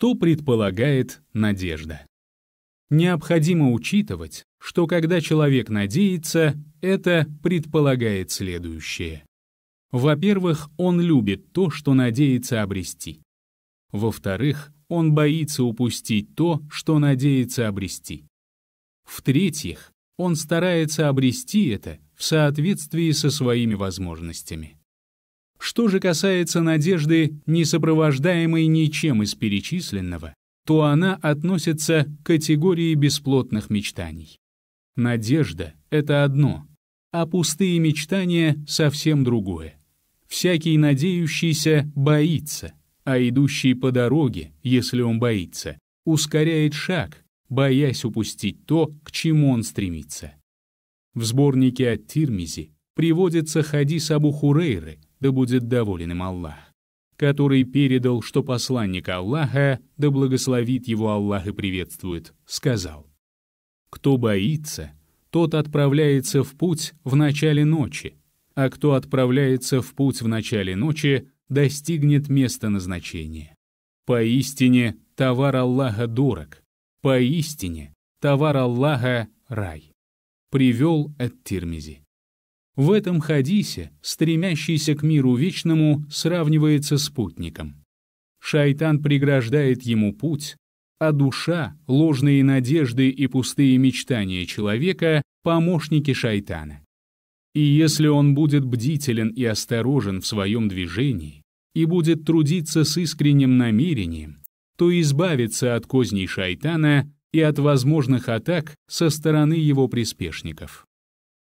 что предполагает надежда. Необходимо учитывать, что когда человек надеется, это предполагает следующее. Во-первых, он любит то, что надеется обрести. Во-вторых, он боится упустить то, что надеется обрести. В-третьих, он старается обрести это в соответствии со своими возможностями. Что же касается надежды, не сопровождаемой ничем из перечисленного, то она относится к категории бесплотных мечтаний. Надежда — это одно, а пустые мечтания — совсем другое. Всякий надеющийся боится, а идущий по дороге, если он боится, ускоряет шаг, боясь упустить то, к чему он стремится. В сборнике от Тирмизи приводится хадис Абу Хурейры — да будет доволен им Аллах, который передал, что посланник Аллаха, да благословит его Аллах и приветствует, сказал, «Кто боится, тот отправляется в путь в начале ночи, а кто отправляется в путь в начале ночи, достигнет места назначения. Поистине товар Аллаха дорог, поистине товар Аллаха рай. Привел от Тирмизи. В этом хадисе, стремящийся к миру вечному, сравнивается с путником. Шайтан преграждает ему путь, а душа, ложные надежды и пустые мечтания человека — помощники шайтана. И если он будет бдителен и осторожен в своем движении, и будет трудиться с искренним намерением, то избавится от козней шайтана и от возможных атак со стороны его приспешников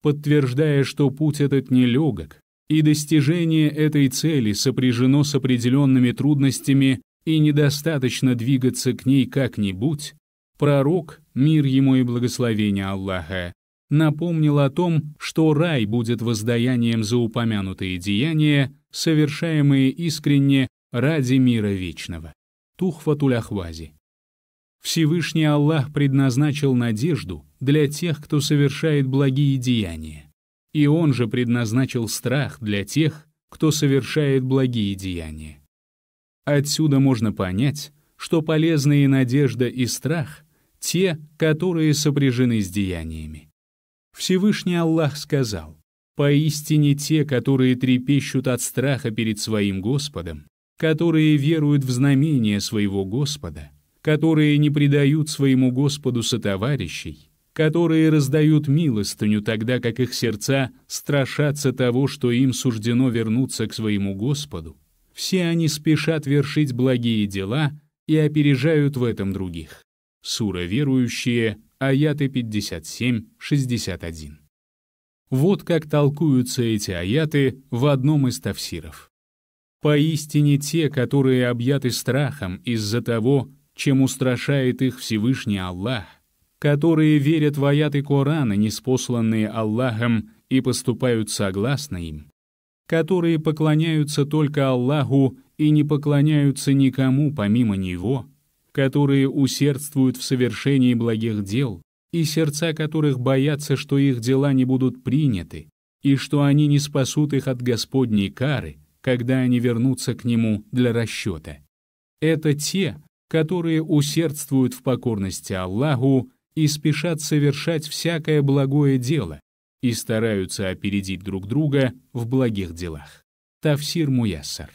подтверждая, что путь этот нелегок, и достижение этой цели сопряжено с определенными трудностями и недостаточно двигаться к ней как-нибудь, пророк, мир ему и благословение Аллаха, напомнил о том, что рай будет воздаянием за упомянутые деяния, совершаемые искренне ради мира вечного. Тухфатуляхвази. Всевышний Аллах предназначил надежду для тех, кто совершает благие деяния. И Он же предназначил страх для тех, кто совершает благие деяния. Отсюда можно понять, что полезные надежда и страх — те, которые сопряжены с деяниями. Всевышний Аллах сказал, «Поистине те, которые трепещут от страха перед своим Господом, которые веруют в знамение своего Господа — которые не предают своему Господу сотоварищей, которые раздают милостыню, тогда как их сердца страшатся того, что им суждено вернуться к своему Господу, все они спешат вершить благие дела и опережают в этом других. Сура верующие, аяты 57-61. Вот как толкуются эти аяты в одном из тавсиров. Поистине те, которые объяты страхом из-за того, чем устрашает их Всевышний Аллах, которые верят в аяты Корана, неспосланные Аллахом, и поступают согласно им, которые поклоняются только Аллаху и не поклоняются никому помимо Него, которые усердствуют в совершении благих дел, и сердца которых боятся, что их дела не будут приняты, и что они не спасут их от Господней кары, когда они вернутся к Нему для расчета. Это те, которые усердствуют в покорности Аллаху и спешат совершать всякое благое дело и стараются опередить друг друга в благих делах. Тавсир Муяссар.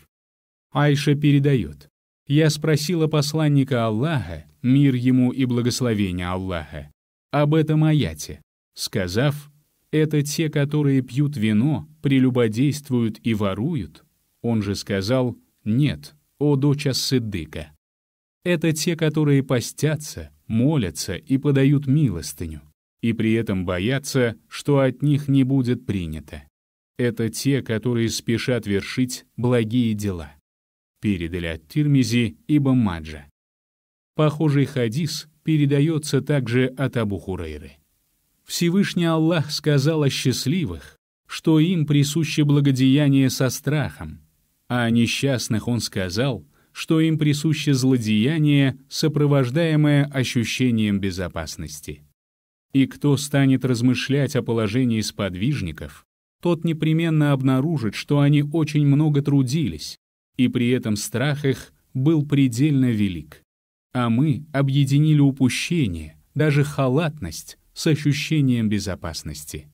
Айша передает. «Я спросила посланника Аллаха, мир ему и благословение Аллаха, об этом аяте, сказав, это те, которые пьют вино, прелюбодействуют и воруют?» Он же сказал, «Нет, о дочь Ассыдыка, это те, которые постятся, молятся и подают милостыню, и при этом боятся, что от них не будет принято. Это те, которые спешат вершить благие дела. Передали от Тирмизи и Бамаджа. Похожий хадис передается также от Абу Хурейры. Всевышний Аллах сказал о счастливых, что им присуще благодеяние со страхом, а о несчастных он сказал, что им присуще злодеяние, сопровождаемое ощущением безопасности. И кто станет размышлять о положении сподвижников, тот непременно обнаружит, что они очень много трудились, и при этом страх их был предельно велик. А мы объединили упущение, даже халатность, с ощущением безопасности.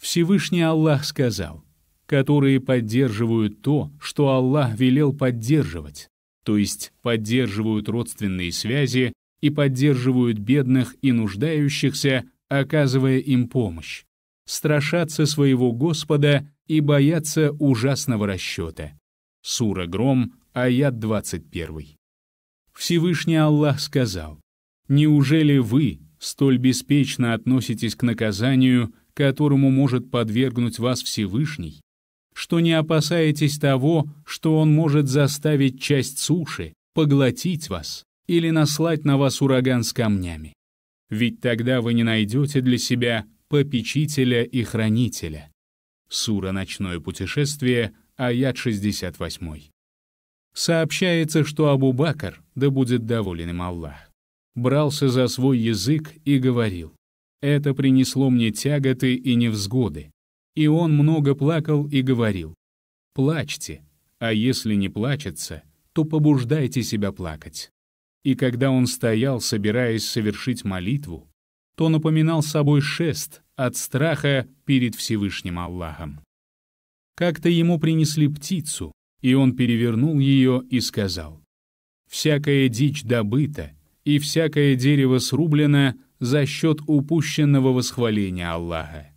Всевышний Аллах сказал, которые поддерживают то, что Аллах велел поддерживать, то есть поддерживают родственные связи и поддерживают бедных и нуждающихся, оказывая им помощь, страшатся своего Господа и боятся ужасного расчета. Сура Гром, аят 21. Всевышний Аллах сказал, «Неужели вы столь беспечно относитесь к наказанию, которому может подвергнуть вас Всевышний, что не опасаетесь того, что он может заставить часть суши поглотить вас или наслать на вас ураган с камнями. Ведь тогда вы не найдете для себя попечителя и хранителя. Сура «Ночное путешествие», аят 68. Сообщается, что Абу-Бакр, да будет доволен им Аллах, брался за свой язык и говорил, «Это принесло мне тяготы и невзгоды, и он много плакал и говорил, «Плачьте, а если не плачется, то побуждайте себя плакать». И когда он стоял, собираясь совершить молитву, то напоминал собой шест от страха перед Всевышним Аллахом. Как-то ему принесли птицу, и он перевернул ее и сказал, «Всякая дичь добыта, и всякое дерево срублено за счет упущенного восхваления Аллаха.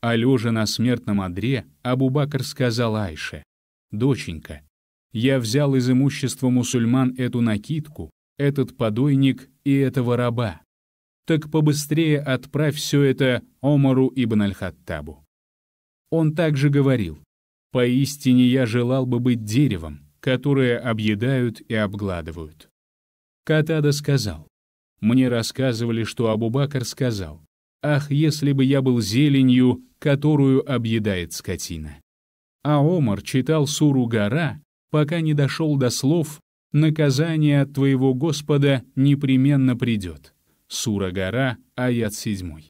А лежа на смертном одре, Абубакр сказал Айше, «Доченька, я взял из имущества мусульман эту накидку, этот подойник и этого раба. Так побыстрее отправь все это Омару ибн Аль-Хаттабу». Он также говорил, «Поистине я желал бы быть деревом, которое объедают и обгладывают». Катада сказал, «Мне рассказывали, что Абубакар сказал, Ах, если бы я был зеленью, которую объедает скотина. А Омар читал суру «Гора», пока не дошел до слов «Наказание от твоего Господа непременно придет». Сура «Гора», аят 7.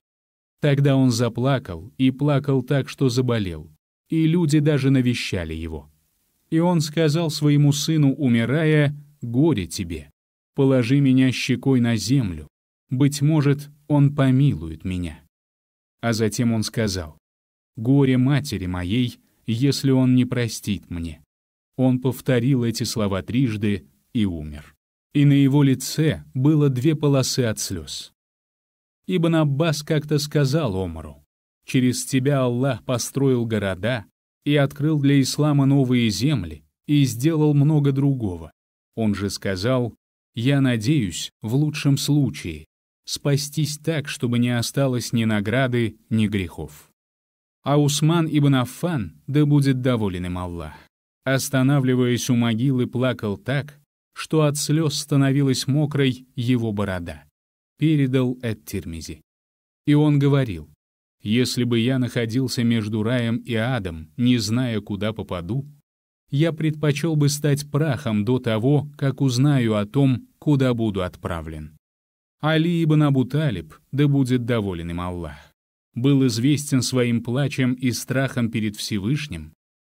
Тогда он заплакал, и плакал так, что заболел, и люди даже навещали его. И он сказал своему сыну, умирая, «Горе тебе! Положи меня щекой на землю. Быть может, он помилует меня». А затем он сказал, «Горе матери моей, если он не простит мне». Он повторил эти слова трижды и умер. И на его лице было две полосы от слез. Ибн Аббас как-то сказал Омару, «Через тебя Аллах построил города и открыл для ислама новые земли и сделал много другого». Он же сказал, «Я надеюсь, в лучшем случае, спастись так, чтобы не осталось ни награды, ни грехов. А Усман ибн Аффан, да будет доволен им Аллах, останавливаясь у могилы, плакал так, что от слез становилась мокрой его борода. Передал от тирмизи И он говорил, «Если бы я находился между раем и адом, не зная, куда попаду, я предпочел бы стать прахом до того, как узнаю о том, куда буду отправлен». Али ибн Абу Талиб, да будет доволен им Аллах, был известен своим плачем и страхом перед Всевышним,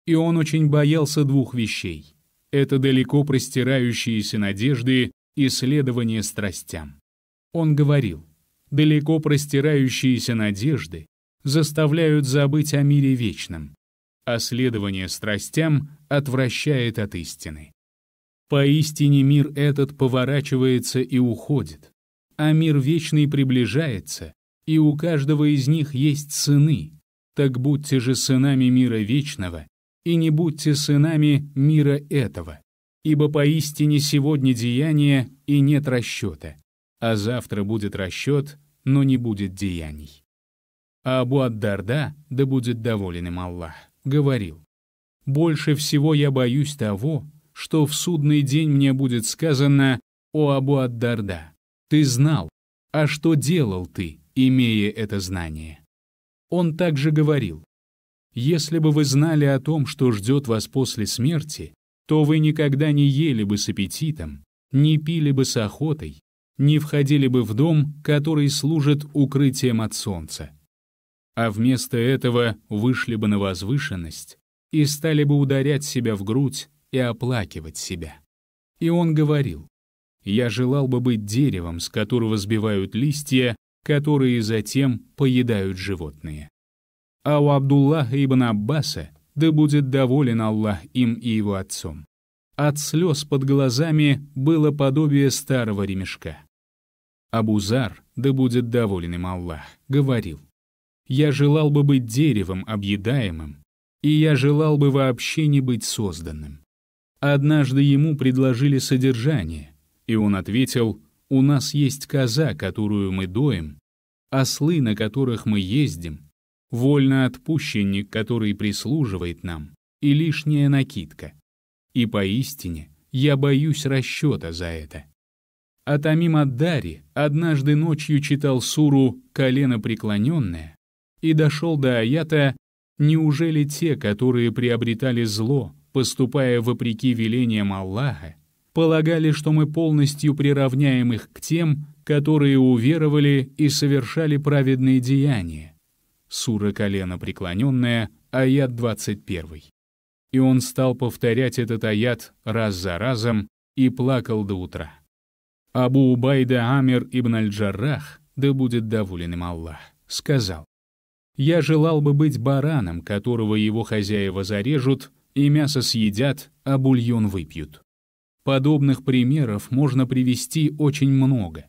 и он очень боялся двух вещей. Это далеко простирающиеся надежды и следование страстям. Он говорил, далеко простирающиеся надежды заставляют забыть о мире вечном, а следование страстям отвращает от истины. Поистине мир этот поворачивается и уходит, а мир вечный приближается, и у каждого из них есть сыны. Так будьте же сынами мира вечного, и не будьте сынами мира этого, ибо поистине сегодня деяние и нет расчета, а завтра будет расчет, но не будет деяний. А Абу Ад-Дарда, да будет доволен им Аллах, говорил, «Больше всего я боюсь того, что в судный день мне будет сказано «О Абу Ад-Дарда». Ты знал, а что делал ты, имея это знание? Он также говорил, «Если бы вы знали о том, что ждет вас после смерти, то вы никогда не ели бы с аппетитом, не пили бы с охотой, не входили бы в дом, который служит укрытием от солнца. А вместо этого вышли бы на возвышенность и стали бы ударять себя в грудь и оплакивать себя». И он говорил, я желал бы быть деревом, с которого сбивают листья, которые затем поедают животные. А у Абдуллаха ибн Аббаса, да будет доволен Аллах им и его отцом. От слез под глазами было подобие старого ремешка. Абузар, да будет доволен им Аллах, говорил, «Я желал бы быть деревом объедаемым, и я желал бы вообще не быть созданным». Однажды ему предложили содержание, и он ответил, «У нас есть коза, которую мы доим, ослы, на которых мы ездим, вольноотпущенник, который прислуживает нам, и лишняя накидка. И поистине я боюсь расчета за это». Атамим Аддари однажды ночью читал суру «Колено преклоненное» и дошел до аята «Неужели те, которые приобретали зло, поступая вопреки велениям Аллаха, полагали, что мы полностью приравняем их к тем, которые уверовали и совершали праведные деяния. Сура колено преклоненная, аят 21. И он стал повторять этот аят раз за разом и плакал до утра. Абу Убайда Амир ибн Аль-Джаррах, да будет доволен им Аллах, сказал, «Я желал бы быть бараном, которого его хозяева зарежут, и мясо съедят, а бульон выпьют». Подобных примеров можно привести очень много.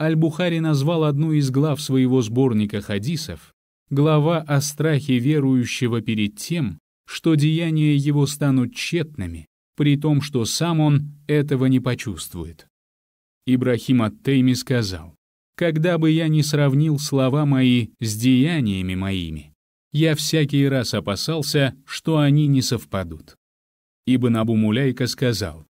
Аль-Бухари назвал одну из глав своего сборника хадисов глава о страхе верующего перед тем, что деяния его станут тщетными, при том, что сам он этого не почувствует. Ибрахим Тейми сказал, «Когда бы я не сравнил слова мои с деяниями моими, я всякий раз опасался, что они не совпадут». Ибн Абу Муляйка сказал,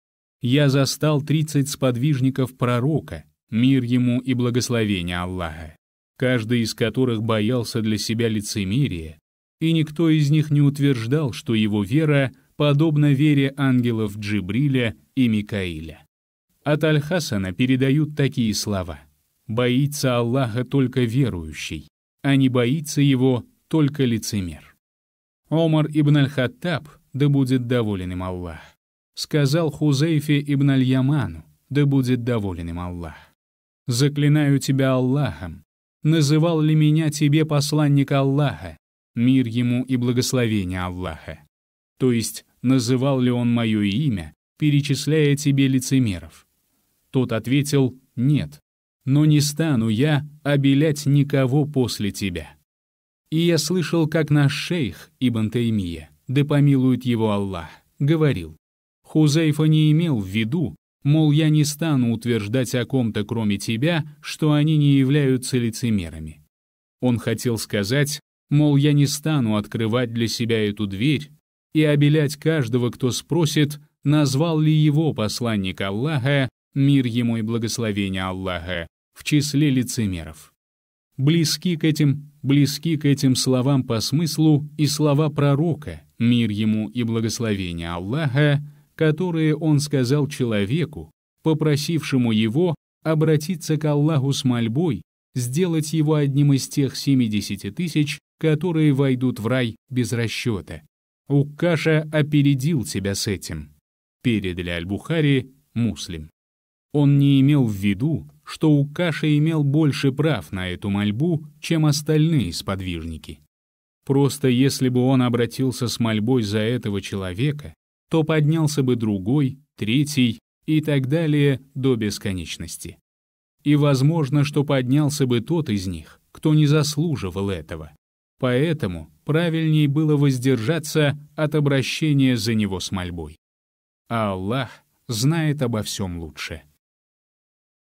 я застал тридцать сподвижников пророка, мир ему и благословение Аллаха, каждый из которых боялся для себя лицемерия, и никто из них не утверждал, что его вера подобна вере ангелов Джибриля и Микаиля. От Аль-Хасана передают такие слова. «Боится Аллаха только верующий, а не боится его только лицемер». Омар ибн Аль-Хаттаб, да будет доволен им Аллах, сказал Хузейфе ибн Аль-Яману, да будет доволен им Аллах. «Заклинаю тебя Аллахом, называл ли меня тебе посланник Аллаха, мир ему и благословение Аллаха? То есть, называл ли он мое имя, перечисляя тебе лицемеров?» Тот ответил «Нет, но не стану я обелять никого после тебя». И я слышал, как наш шейх, Ибн Таймия, да помилует его Аллах, говорил, Хузейфа не имел в виду, мол, я не стану утверждать о ком-то, кроме тебя, что они не являются лицемерами. Он хотел сказать, мол, я не стану открывать для себя эту дверь и обелять каждого, кто спросит, назвал ли его посланник Аллаха, мир ему и благословение Аллаха, в числе лицемеров. Близки к этим, близки к этим словам по смыслу и слова пророка, мир ему и благословение Аллаха, которые он сказал человеку, попросившему его обратиться к Аллаху с мольбой, сделать его одним из тех 70 тысяч, которые войдут в рай без расчета. Уккаша опередил себя с этим. Передали Аль-Бухари муслим. Он не имел в виду, что Уккаша имел больше прав на эту мольбу, чем остальные сподвижники. Просто если бы он обратился с мольбой за этого человека, то поднялся бы другой, третий и так далее до бесконечности. И возможно, что поднялся бы тот из них, кто не заслуживал этого. Поэтому правильней было воздержаться от обращения за него с мольбой. А Аллах знает обо всем лучше.